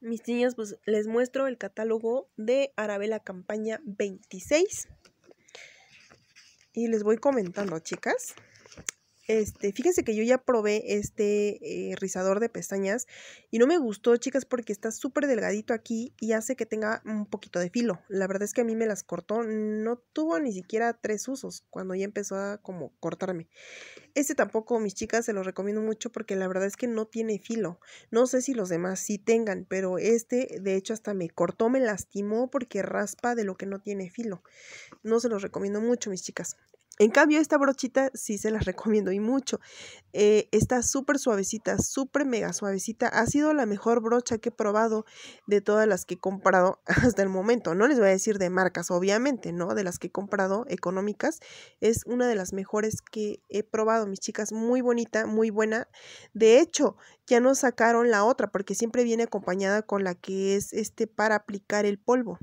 mis niñas, pues les muestro el catálogo de Arabella Campaña 26. Y les voy comentando, chicas. Este, fíjense que yo ya probé este eh, rizador de pestañas y no me gustó, chicas, porque está súper delgadito aquí y hace que tenga un poquito de filo. La verdad es que a mí me las cortó, no tuvo ni siquiera tres usos cuando ya empezó a como cortarme. Este tampoco, mis chicas, se los recomiendo mucho porque la verdad es que no tiene filo. No sé si los demás sí tengan, pero este de hecho hasta me cortó, me lastimó porque raspa de lo que no tiene filo. No se los recomiendo mucho, mis chicas. En cambio, esta brochita sí se las recomiendo y mucho. Eh, está súper suavecita, súper mega suavecita. Ha sido la mejor brocha que he probado de todas las que he comprado hasta el momento. No les voy a decir de marcas, obviamente, ¿no? De las que he comprado económicas. Es una de las mejores que he probado, mis chicas. Muy bonita, muy buena. De hecho, ya no sacaron la otra porque siempre viene acompañada con la que es este para aplicar el polvo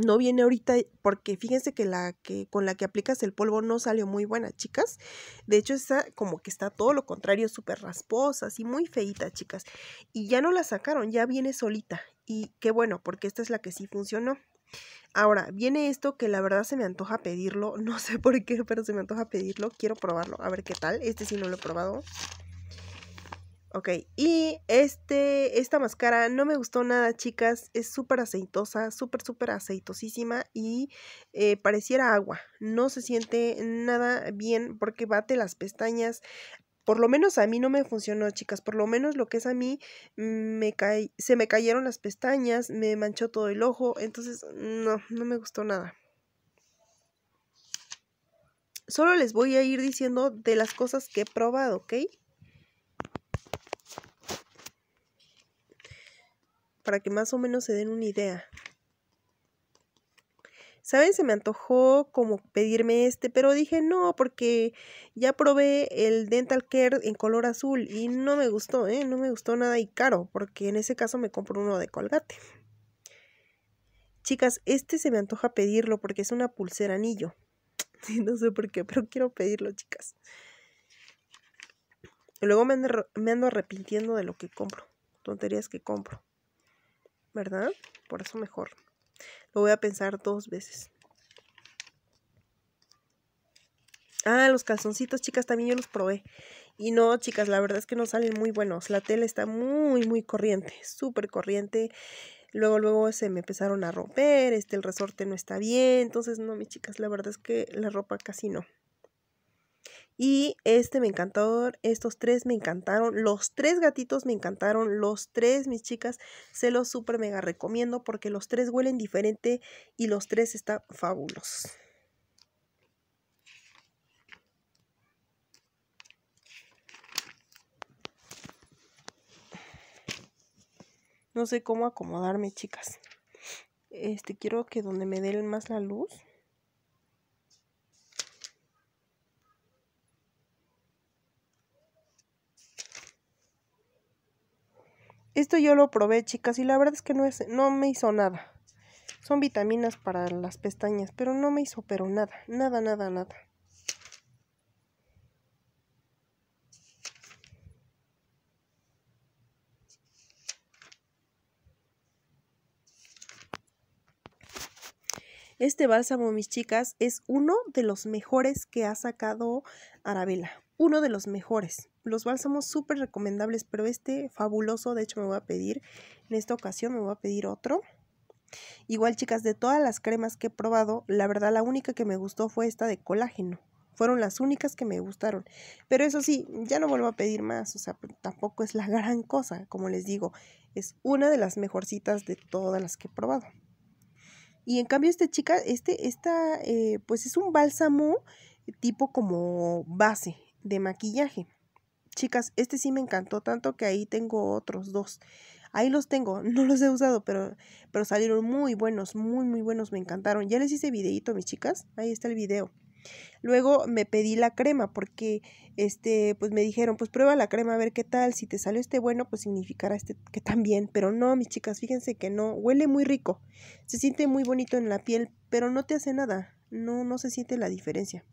no viene ahorita eh, porque fíjense que la que con la que aplicas el polvo no salió muy buena, chicas. De hecho, está como que está todo lo contrario, súper rasposa, así muy feita, chicas. Y ya no la sacaron, ya viene solita. Y qué bueno, porque esta es la que sí funcionó. Ahora, viene esto que la verdad se me antoja pedirlo, no sé por qué, pero se me antoja pedirlo, quiero probarlo, a ver qué tal. Este sí no lo he probado. Ok, y este, esta máscara no me gustó nada, chicas. Es súper aceitosa, súper, súper aceitosísima y eh, pareciera agua. No se siente nada bien porque bate las pestañas. Por lo menos a mí no me funcionó, chicas. Por lo menos lo que es a mí, me se me cayeron las pestañas, me manchó todo el ojo. Entonces, no, no me gustó nada solo les voy a ir diciendo de las cosas que he probado, ¿ok? para que más o menos se den una idea. ¿Saben? Se me antojó como pedirme este, pero dije no, porque ya probé el Dental Care en color azul y no me gustó, ¿eh? No me gustó nada y caro, porque en ese caso me compro uno de colgate. Chicas, este se me antoja pedirlo porque es una pulsera anillo. No sé por qué, pero quiero pedirlo, chicas. Luego me ando arrepintiendo de lo que compro, tonterías que compro. ¿verdad? Por eso mejor. Lo voy a pensar dos veces. Ah, los calzoncitos, chicas, también yo los probé. Y no, chicas, la verdad es que no salen muy buenos. La tela está muy, muy corriente, súper corriente. Luego, luego se me empezaron a romper, este, el resorte no está bien. Entonces, no, mis chicas, la verdad es que la ropa casi no. Y este me encantó, estos tres me encantaron, los tres gatitos me encantaron, los tres, mis chicas, se los súper mega recomiendo porque los tres huelen diferente y los tres están fabulosos. No sé cómo acomodarme, chicas. Este, quiero que donde me den más la luz. Esto yo lo probé, chicas, y la verdad es que no, es, no me hizo nada. Son vitaminas para las pestañas, pero no me hizo, pero nada, nada, nada, nada. Este bálsamo, mis chicas, es uno de los mejores que ha sacado Arabella. Uno de los mejores los bálsamos súper recomendables, pero este fabuloso, de hecho me voy a pedir, en esta ocasión me voy a pedir otro. Igual chicas, de todas las cremas que he probado, la verdad la única que me gustó fue esta de colágeno. Fueron las únicas que me gustaron. Pero eso sí, ya no vuelvo a pedir más, o sea, tampoco es la gran cosa, como les digo, es una de las mejorcitas de todas las que he probado. Y en cambio este chica, este, esta, eh, pues es un bálsamo tipo como base de maquillaje. Chicas, este sí me encantó tanto que ahí tengo otros dos. Ahí los tengo, no los he usado, pero, pero salieron muy buenos, muy, muy buenos, me encantaron. Ya les hice videito, mis chicas, ahí está el video. Luego me pedí la crema porque este pues me dijeron, pues prueba la crema a ver qué tal, si te salió este bueno, pues significará este que también, pero no, mis chicas, fíjense que no, huele muy rico. Se siente muy bonito en la piel, pero no te hace nada. No no se siente la diferencia.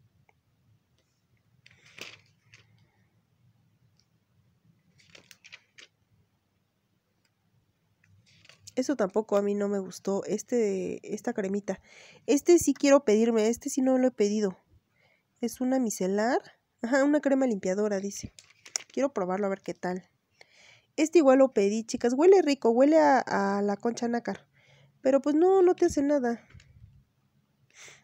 Eso tampoco a mí no me gustó. Este, esta cremita. Este sí quiero pedirme. Este sí no lo he pedido. Es una micelar. Ajá, una crema limpiadora, dice. Quiero probarlo a ver qué tal. Este igual lo pedí, chicas. Huele rico. Huele a, la concha nácar. Pero pues no, no te hace nada.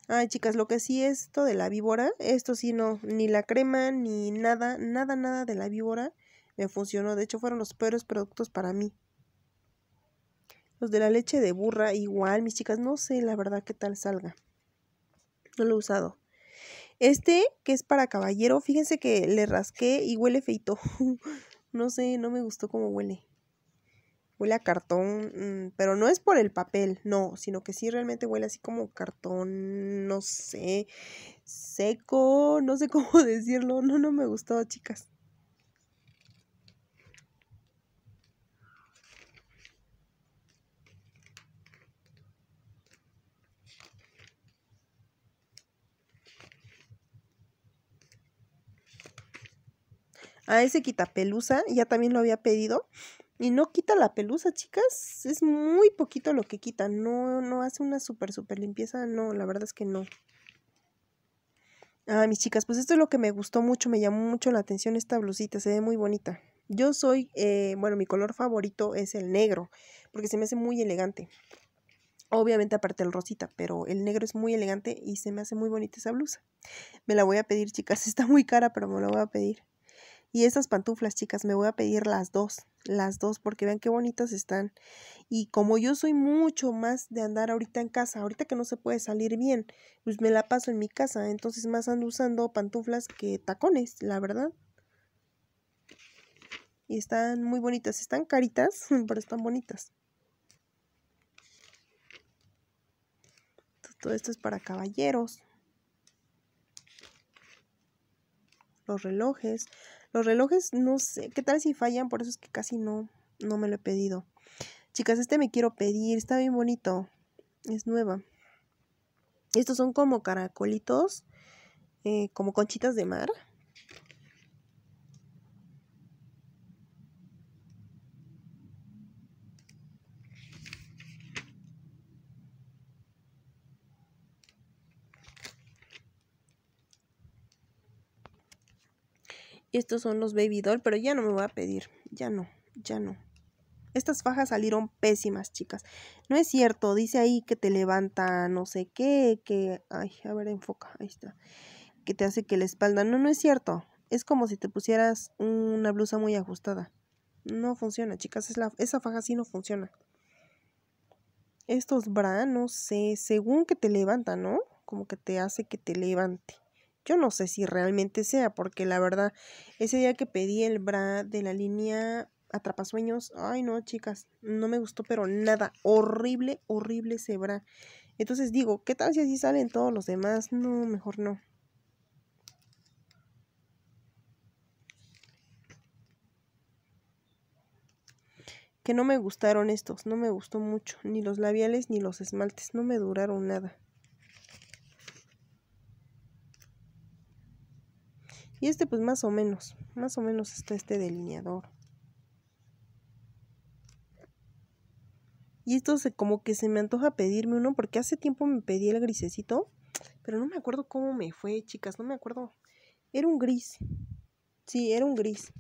Ay, chicas, lo que sí es esto de la víbora, esto sí no, ni la crema, ni nada, nada, nada de la víbora me funcionó. De hecho, fueron los peores productos para mí. Los de la leche de burra, igual, mis chicas, no sé la verdad qué tal salga. No lo he usado. Este, que es para caballero, fíjense que le rasqué y huele feito. no sé, no me gustó cómo huele. Huele a cartón, mm, pero no es por el papel, no, sino que sí realmente huele así como cartón, no sé, seco, no sé cómo decirlo. No, no me gustó, chicas. a ese pelusa, ya también lo había pedido. Y no quita la pelusa, chicas. Es muy poquito lo que quita. No, no hace una súper, súper limpieza. No, la verdad es que no. Ah, mis chicas, pues esto es lo que me gustó mucho. Me llamó mucho la atención esta blusita. Se ve muy bonita. Yo soy, eh, bueno, mi color favorito es el negro. Porque se me hace muy elegante. Obviamente aparte el rosita, pero el negro es muy elegante y se me hace muy bonita esa blusa. Me la voy a pedir, chicas. Está muy cara, pero me la voy a pedir. Y esas pantuflas, chicas, me voy a pedir las dos, las dos, porque vean qué bonitas están. Y como yo soy mucho más de andar ahorita en casa, ahorita que no se puede salir bien, pues me la paso en mi casa, entonces más ando usando pantuflas que tacones, la verdad. Y están muy bonitas, están caritas, pero están bonitas. Todo esto es para caballeros. Los relojes. Los relojes, no sé, qué tal si fallan, por eso es que casi no, no me lo he pedido. Chicas, este me quiero pedir, está bien bonito. Es nueva. Estos son como caracolitos, eh, como conchitas de mar. estos son los baby doll, pero ya no me voy a pedir. Ya no, ya no. Estas fajas salieron pésimas, chicas. No es cierto, dice ahí que te levanta no sé qué, que... Ay, a ver, enfoca, ahí está. Que te hace que la espalda... No, no es cierto. Es como si te pusieras una blusa muy ajustada. No funciona, chicas. esa faja sí no funciona. Estos bra, no sé, según que te levanta, ¿no? Como que te hace que te levante. Yo no sé si realmente sea, porque la verdad, ese día que pedí el bra de la línea Atrapasueños, ay no, chicas, no me gustó, pero nada, horrible, horrible ese bra. Entonces digo, ¿qué tal si así salen todos los demás? No, mejor no. Que no me gustaron estos, no me gustó mucho, ni los labiales ni los esmaltes, no me duraron nada. Y este pues más o menos, más o menos está este delineador. Y esto se, como que se me antoja pedirme uno porque hace tiempo me pedí el grisecito, pero no me acuerdo cómo me fue, chicas, no me acuerdo. Era un gris. Sí, era un gris.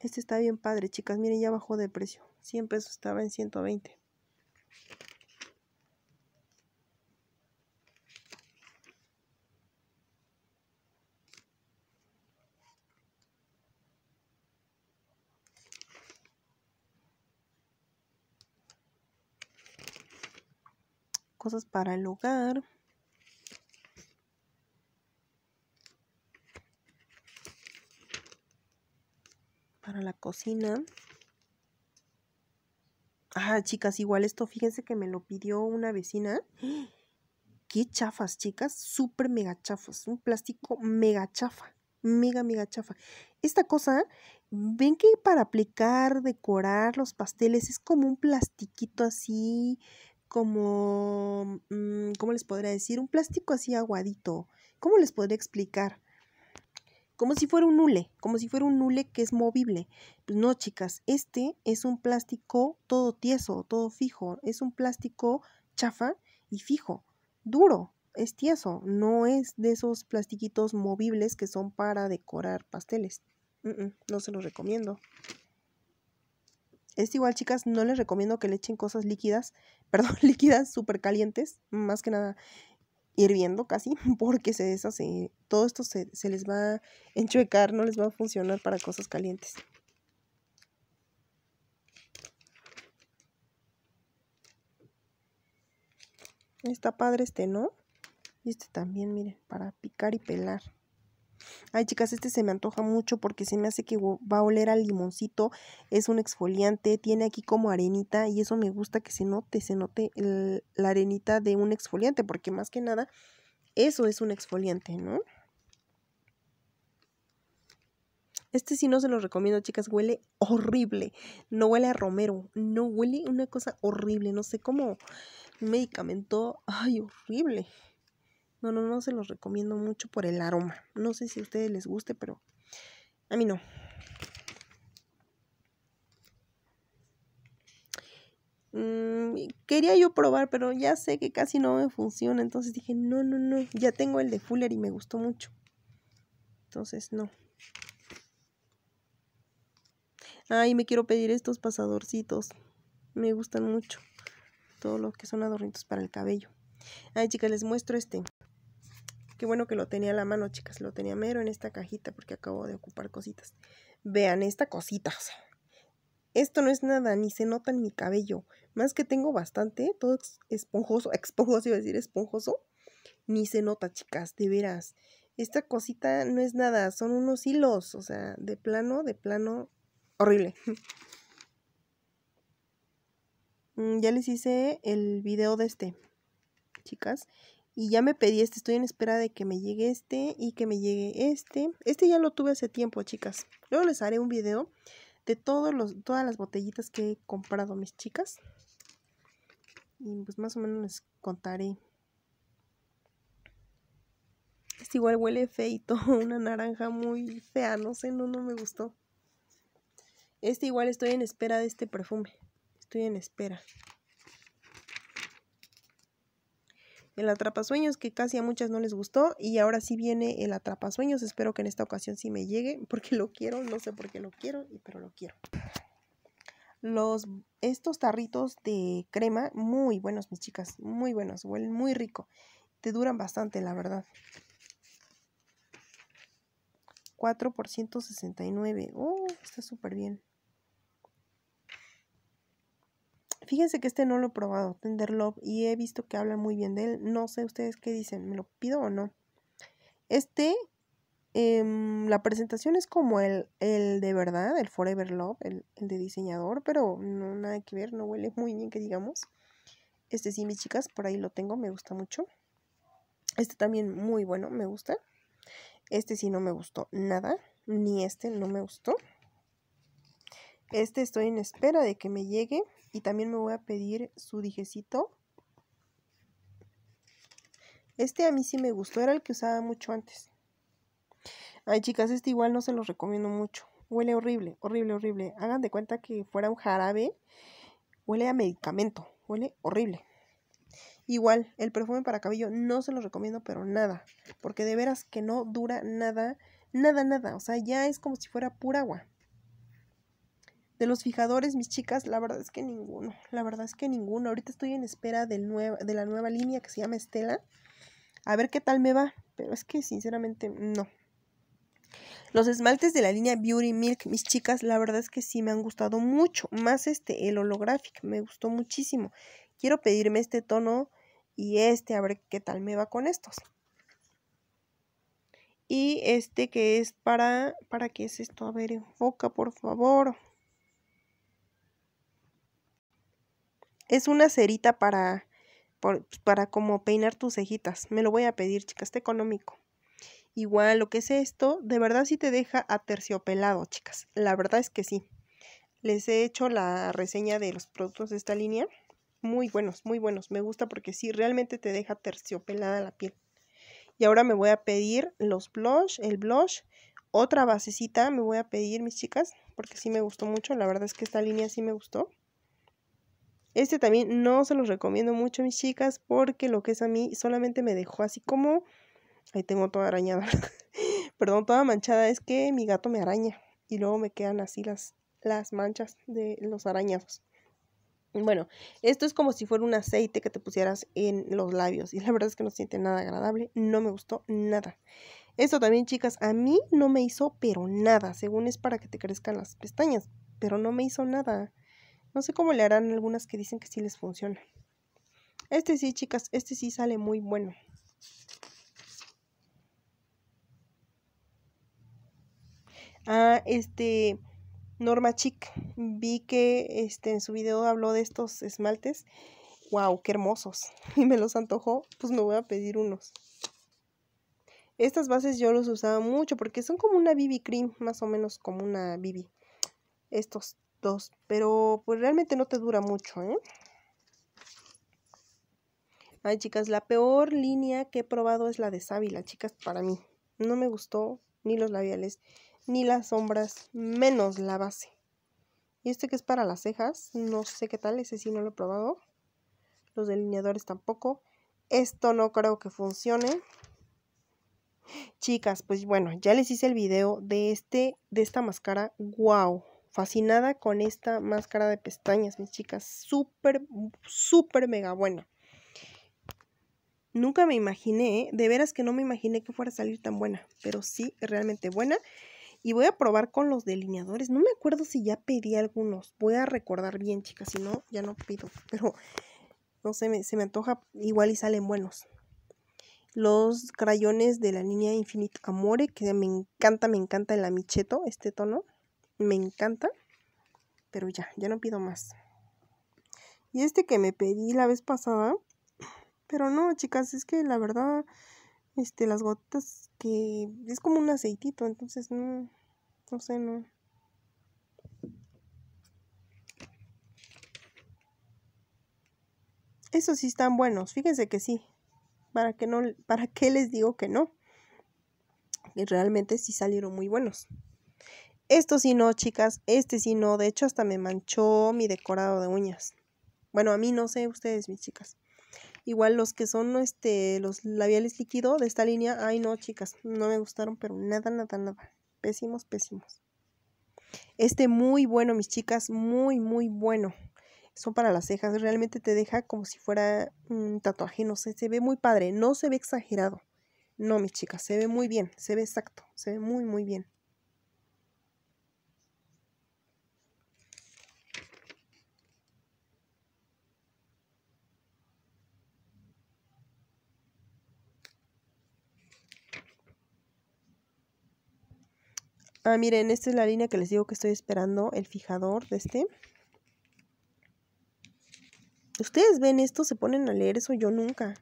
Este está bien padre, chicas. Miren, ya bajó de precio. 100 pesos estaba en 120. cosas para el hogar. Para la cocina. Ah, chicas, igual esto, fíjense que me lo pidió una vecina. Qué chafas, chicas, súper mega chafas. Un plástico mega chafa, mega, mega chafa. Esta cosa, ven que para aplicar, decorar los pasteles es como un plastiquito así, como, mm, ¿cómo les podría decir? Un plástico así aguadito. ¿Cómo les podría explicar? Como si fuera un hule, como si fuera un hule que es movible. Pues no, chicas, este es un plástico todo tieso, todo fijo. Es un plástico chafa y fijo, duro, es tieso. No es de esos plastiquitos movibles que son para decorar pasteles. Mm, mm, no se los recomiendo. Es igual, chicas, no les recomiendo que le echen cosas líquidas, perdón, líquidas súper calientes, más que nada hirviendo casi, porque se deshace, todo esto se, se les va a enchuecar, no les va a funcionar para cosas calientes. Está padre este, ¿no? Y este también, miren, para picar y pelar. Ay, chicas, este se me antoja mucho porque se me hace que va a oler al limoncito. Es un exfoliante, tiene aquí como arenita y eso me gusta que se note, se note la arenita de un exfoliante porque más que nada eso es un exfoliante, ¿no? Este sí no se lo recomiendo, chicas, huele horrible. No huele a romero, no huele una cosa horrible, no sé cómo medicamento, ay, horrible. No, no, no se los recomiendo mucho por el aroma. No sé si a ustedes les guste, pero a mí no. Mm, quería yo probar, pero ya sé que casi no me funciona. Entonces dije, no, no, no. Ya tengo el de Fuller y me gustó mucho. Entonces, no. Ay, me quiero pedir estos pasadorcitos. Me gustan mucho. Todo lo que son adornitos para el cabello. Ay, chicas, les muestro este. Qué bueno que lo tenía a la mano, chicas. Lo tenía mero en esta cajita porque acabo de ocupar cositas. Vean esta cosita. esto no es nada, ni se nota en mi cabello. Más que tengo bastante, todo esponjoso, esponjoso iba a decir esponjoso. Ni se nota, chicas, de veras. Esta cosita no es nada, son unos hilos, o sea, de plano, de plano, horrible. Mm, ya les hice el video de este chicas. Y ya me pedí este, estoy en espera de que me llegue este y que me llegue este. Este ya lo tuve hace tiempo, chicas. Luego les haré un video de todos los, todas las botellitas que he comprado, mis chicas. Y pues más o menos les contaré. Este igual huele feito, una naranja muy fea, no sé, no, no me gustó. Este igual estoy en espera de este perfume. Estoy en espera. el atrapasueños que casi a muchas no les gustó y ahora sí viene el atrapasueños, espero que en esta ocasión sí me llegue porque lo quiero, no sé por qué lo quiero, pero lo quiero. Los, estos tarritos de crema, muy buenos mis chicas, muy buenos, huelen muy rico, te duran bastante la verdad. 4 por 169, oh, uh, está súper bien. Fíjense que este no lo he probado, Tender y he visto que habla muy bien de él. No sé ustedes qué dicen, ¿me lo pido o no? Este, em, la presentación es como el, el, de verdad, el Forever Love, el, el, de diseñador, pero no nada que ver, no huele muy bien que digamos. Este sí, mis chicas, por ahí lo tengo, me gusta mucho. Este también muy bueno, me gusta. Este sí no me gustó nada, ni este no me gustó. Este estoy en espera de que me llegue. Y también me voy a pedir su dijecito. Este a mí sí me gustó, era el que usaba mucho antes. Ay, chicas, este igual no se los recomiendo mucho. Huele horrible, horrible, horrible. Hagan de cuenta que fuera un jarabe. Huele a medicamento, huele horrible. Igual, el perfume para cabello no se los recomiendo, pero nada. Porque de veras que no dura nada, nada, nada. O sea, ya es como si fuera pura agua. De los fijadores, mis chicas, la verdad es que ninguno. La verdad es que ninguno. Ahorita estoy en espera del de la nueva línea que se llama Estela. A ver qué tal me va. Pero es que sinceramente no. Los esmaltes de la línea Beauty Milk, mis chicas, la verdad es que sí me han gustado mucho. Más este, el holographic, me gustó muchísimo. Quiero pedirme este tono y este, a ver qué tal me va con estos. Y este que es para, ¿para qué es esto? A ver, enfoca por favor. Es una cerita para, para como peinar tus cejitas. Me lo voy a pedir, chicas, está económico. Igual, lo que es esto, de verdad sí te deja aterciopelado, chicas. La verdad es que sí. Les he hecho la reseña de los productos de esta línea. Muy buenos, muy buenos. Me gusta porque sí, realmente te deja terciopelada la piel. Y ahora me voy a pedir los blush, el blush, otra basecita me voy a pedir, mis chicas, porque sí me gustó mucho. La verdad es que esta línea sí me gustó. Este también no se los recomiendo mucho, mis chicas, porque lo que es a mí solamente me dejó así como... Ahí tengo toda arañada. Perdón, toda manchada. Es que mi gato me araña. Y luego me quedan así las, las manchas de los arañazos. Bueno, esto es como si fuera un aceite que te pusieras en los labios. Y la verdad es que no siente nada agradable. No me gustó nada. Esto también, chicas, a mí no me hizo pero nada. Según es para que te crezcan las pestañas. Pero no me hizo nada. No sé cómo le harán algunas que dicen que sí les funciona. Este sí, chicas, este sí sale muy bueno. Ah, este Norma Chic, vi que este en su video habló de estos esmaltes. Wow, qué hermosos. Y me los antojó, pues me voy a pedir unos. Estas bases yo los usaba mucho porque son como una BB cream, más o menos como una BB. Estos pero pues realmente no te dura mucho, ¿eh? Ay, chicas, la peor línea que he probado es la de sábila, chicas, para mí. No me gustó ni los labiales, ni las sombras, menos la base. Y este que es para las cejas, no sé qué tal, ese sí no lo he probado. Los delineadores tampoco. Esto no creo que funcione. Chicas, pues bueno, ya les hice el video de, este, de esta máscara. ¡Wow! fascinada con esta máscara de pestañas, mis chicas. Súper, súper mega buena. Nunca me imaginé, de veras que no me imaginé que fuera a salir tan buena, pero sí, realmente buena. Y voy a probar con los delineadores. No me acuerdo si ya pedí algunos. Voy a recordar bien, chicas, si no, ya no pido. Pero no sé, se me antoja igual y salen buenos. Los crayones de la línea Infinite Amore, que me encanta, me encanta el amicheto, este tono. Me encanta, pero ya, ya no pido más. Y este que me pedí la vez pasada, pero no, chicas, es que la verdad, este, las gotas que es como un aceitito, entonces no, no sé, no. Esos sí están buenos, fíjense que sí. Para que no, para qué les digo que no. Y realmente sí salieron muy buenos. Esto sí no, chicas, este sí no. De hecho, hasta me manchó mi decorado de uñas. Bueno, a mí no sé, ustedes, mis chicas. Igual los que son este, los labiales líquido de esta línea, ay no, chicas, no me gustaron, pero nada, nada, nada. Pésimos, pésimos. Este muy bueno, mis chicas, muy, muy bueno. Son para las cejas, realmente te deja como si fuera un tatuaje, no sé, se ve muy padre, no se ve exagerado. No, mis chicas, se ve muy bien, se ve exacto, se ve muy, muy bien. Ah, miren, esta es la línea que les digo que estoy esperando, el fijador de este. Ustedes ven esto, se ponen a leer eso yo nunca.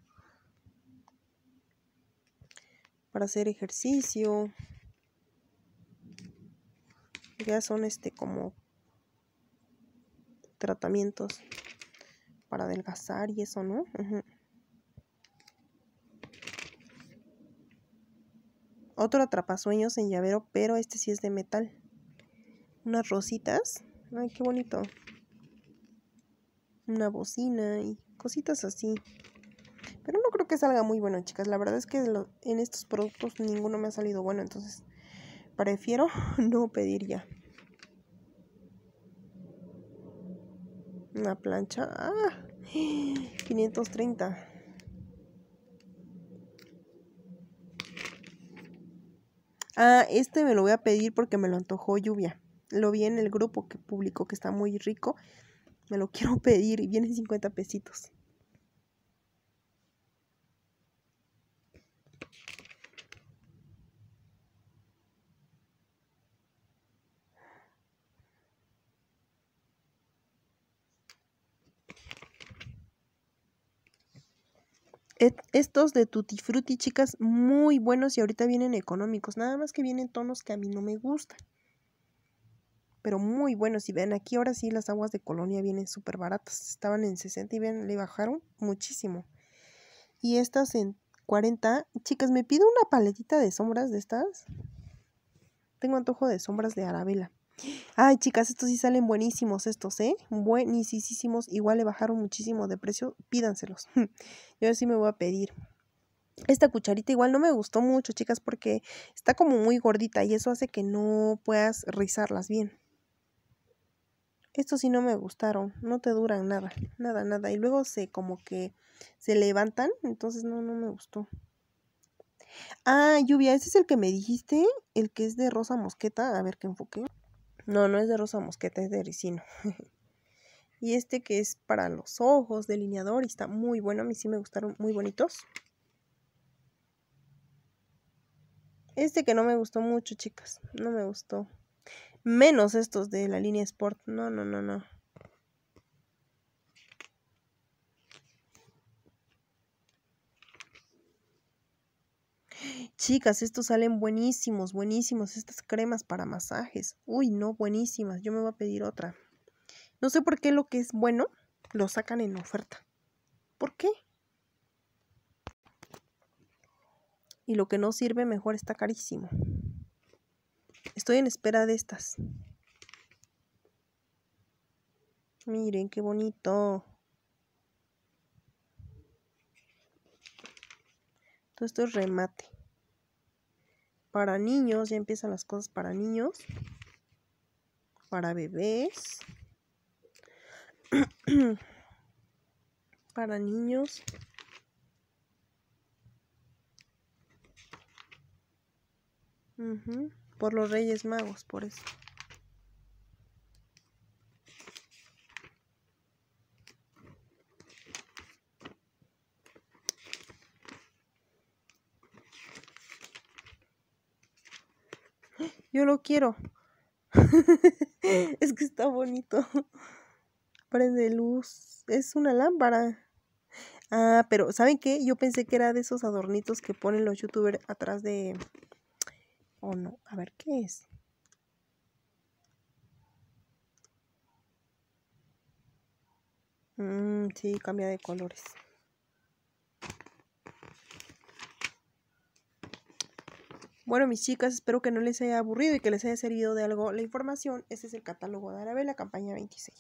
Para hacer ejercicio. Ya son este como tratamientos para adelgazar y eso, ¿no? Otro atrapasueños en llavero, pero este sí es de metal. Unas rositas. Ay, qué bonito. Una bocina y cositas así. Pero no creo que salga muy bueno, chicas. La verdad es que en estos productos ninguno me ha salido bueno, entonces prefiero no pedir ya. Una plancha. ¡Ah! 530. Ah, este me lo voy a pedir porque me lo antojó lluvia. Lo vi en el grupo que publicó que está muy rico. Me lo quiero pedir y vienen 50 pesitos. estos de Tutti Frutti, chicas, muy buenos y ahorita vienen económicos. Nada más que vienen tonos que a mí no me gustan. Pero muy buenos. Y ven aquí ahora sí las aguas de colonia vienen súper baratas. Estaban en 60 y ven, le bajaron muchísimo. Y estas en 40. Chicas, me pido una paletita de sombras de estas. Tengo antojo de sombras de Arabella. Ay, chicas, estos sí salen buenísimos, estos, ¿eh? Buenísimos. Igual le bajaron muchísimo de precio. Pídanselos. Yo sí me voy a pedir. Esta cucharita igual no me gustó mucho, chicas, porque está como muy gordita y eso hace que no puedas rizarlas bien. Estos sí no me gustaron, no te duran nada, nada, nada. Y luego se como que se levantan, entonces no, no me gustó. Ah, lluvia, ese es el que me dijiste, el que es de rosa mosqueta. A ver qué enfoque. No, no es de rosa mosqueta, es de ricino. y este que es para los ojos, delineador, y está muy bueno. A mí sí me gustaron muy bonitos. Este que no me gustó mucho, chicas. No me gustó. Menos estos de la línea Sport. No, no, no, no. Chicas, estos salen buenísimos, buenísimos. Estas cremas para masajes. Uy, no, buenísimas. Yo me voy a pedir otra. No sé por qué lo que es bueno lo sacan en oferta. ¿Por qué? Y lo que no sirve mejor está carísimo. Estoy en espera de estas. Miren qué bonito. Todo esto es remate para niños, ya empiezan las cosas para niños, para bebés, para niños. Por los Reyes Magos, por eso. Yo lo quiero. Eh. es que está bonito. Prende luz. Es una lámpara. Ah, pero ¿saben qué? Yo pensé que era de esos adornitos que ponen los youtubers atrás de... O oh, no, a ver qué es. Mm, sí, cambia de colores. Bueno, mis chicas, espero que no les haya aburrido y que les haya servido de algo la información. Este es el catálogo de Arabella, campaña 26.